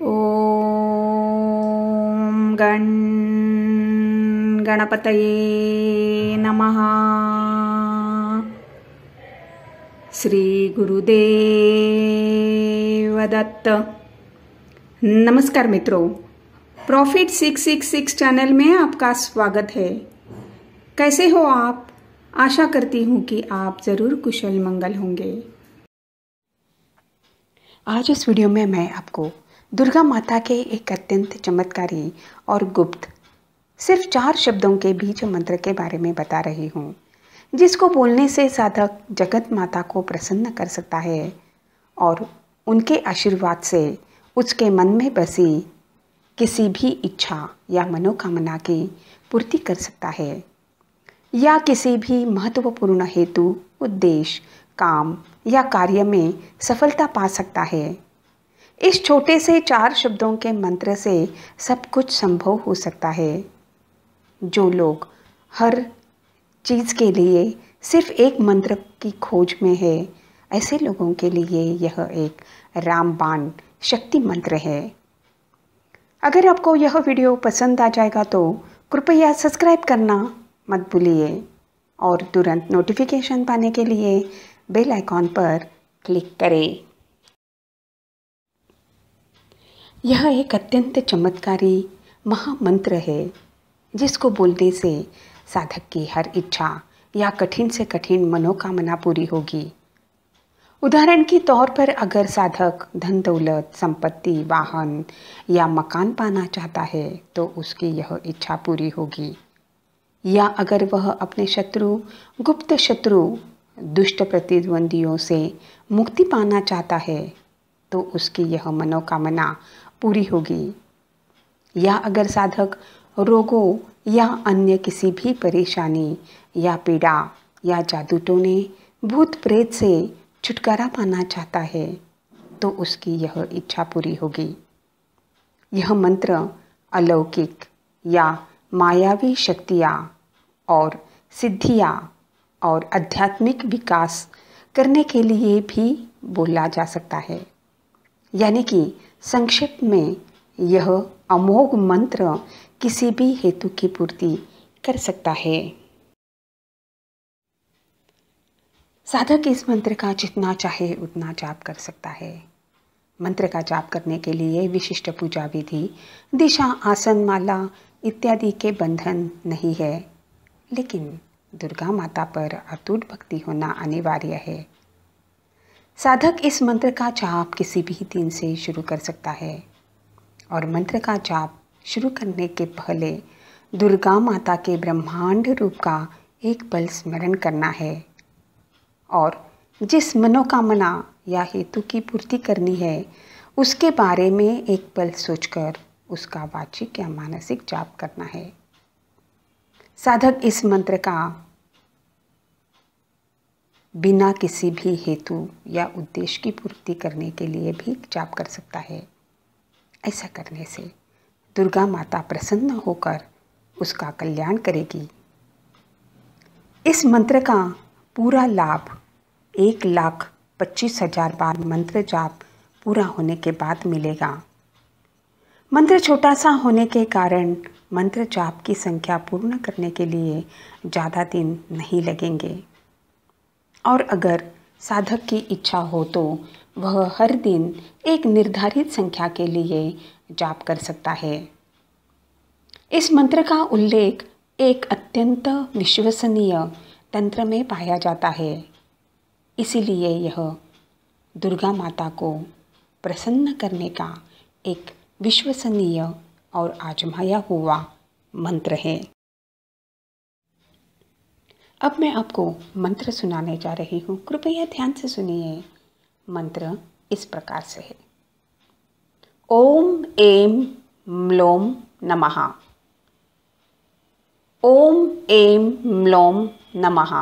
ओम गण गणपत नमः श्रीगुरुदेवदत्त नमस्कार मित्रों प्रॉफिट 666 चैनल में आपका स्वागत है कैसे हो आप आशा करती हूँ कि आप ज़रूर कुशल मंगल होंगे आज इस वीडियो में मैं आपको दुर्गा माता के एक अत्यंत चमत्कारी और गुप्त सिर्फ चार शब्दों के बीच मंत्र के बारे में बता रही हूँ जिसको बोलने से साधक जगत माता को प्रसन्न कर सकता है और उनके आशीर्वाद से उसके मन में बसी किसी भी इच्छा या मनोकामना की पूर्ति कर सकता है या किसी भी महत्वपूर्ण हेतु उद्देश्य काम या कार्य में सफलता पा सकता है इस छोटे से चार शब्दों के मंत्र से सब कुछ संभव हो सकता है जो लोग हर चीज़ के लिए सिर्फ एक मंत्र की खोज में है ऐसे लोगों के लिए यह एक रामबाण शक्ति मंत्र है अगर आपको यह वीडियो पसंद आ जाएगा तो कृपया सब्सक्राइब करना मत भूलिए और तुरंत नोटिफिकेशन पाने के लिए बेल आइकॉन पर क्लिक करें यह एक अत्यंत चमत्कारी महामंत्र है जिसको बोलने से साधक की हर इच्छा या कठिन से कठिन मनोकामना पूरी होगी उदाहरण के तौर पर अगर साधक धन दौलत संपत्ति वाहन या मकान पाना चाहता है तो उसकी यह इच्छा पूरी होगी या अगर वह अपने शत्रु गुप्त शत्रु दुष्ट प्रतिद्वंदियों से मुक्ति पाना चाहता है तो उसकी यह मनोकामना पूरी होगी या अगर साधक रोगों या अन्य किसी भी परेशानी या पीड़ा या जादू टोने भूत प्रेत से छुटकारा पाना चाहता है तो उसकी यह इच्छा पूरी होगी यह मंत्र अलौकिक या मायावी शक्तियाँ और सिद्धियाँ और आध्यात्मिक विकास करने के लिए भी बोला जा सकता है यानी कि संक्षिप्त में यह अमोघ मंत्र किसी भी हेतु की पूर्ति कर सकता है साधक इस मंत्र का जितना चाहे उतना जाप कर सकता है मंत्र का जाप करने के लिए विशिष्ट पूजा विधि दिशा आसन माला इत्यादि के बंधन नहीं है लेकिन दुर्गा माता पर अतुट भक्ति होना अनिवार्य है साधक इस मंत्र का जाप किसी भी दिन से शुरू कर सकता है और मंत्र का जाप शुरू करने के पहले दुर्गा माता के ब्रह्मांड रूप का एक पल स्मरण करना है और जिस मनोकामना या हेतु की पूर्ति करनी है उसके बारे में एक पल सोचकर उसका वाचिक या मानसिक जाप करना है साधक इस मंत्र का बिना किसी भी हेतु या उद्देश्य की पूर्ति करने के लिए भी जाप कर सकता है ऐसा करने से दुर्गा माता प्रसन्न होकर उसका कल्याण करेगी इस मंत्र का पूरा लाभ एक लाख पच्चीस हजार बार मंत्र जाप पूरा होने के बाद मिलेगा मंत्र छोटा सा होने के कारण मंत्र जाप की संख्या पूर्ण करने के लिए ज़्यादा दिन नहीं लगेंगे और अगर साधक की इच्छा हो तो वह हर दिन एक निर्धारित संख्या के लिए जाप कर सकता है इस मंत्र का उल्लेख एक अत्यंत विश्वसनीय तंत्र में पाया जाता है इसीलिए यह दुर्गा माता को प्रसन्न करने का एक विश्वसनीय और आजमाया हुआ मंत्र है अब मैं आपको मंत्र सुनाने जा रही हूँ कृपया ध्यान से सुनिए मंत्र इस प्रकार से है ओम एम म्लोम नमः ओम एम म्लोम नमः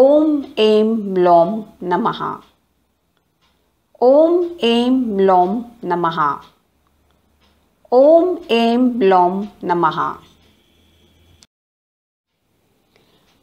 ओम एम म्लोम नमः ओम एम म्लोम नमः ओम एम म्लोम नमः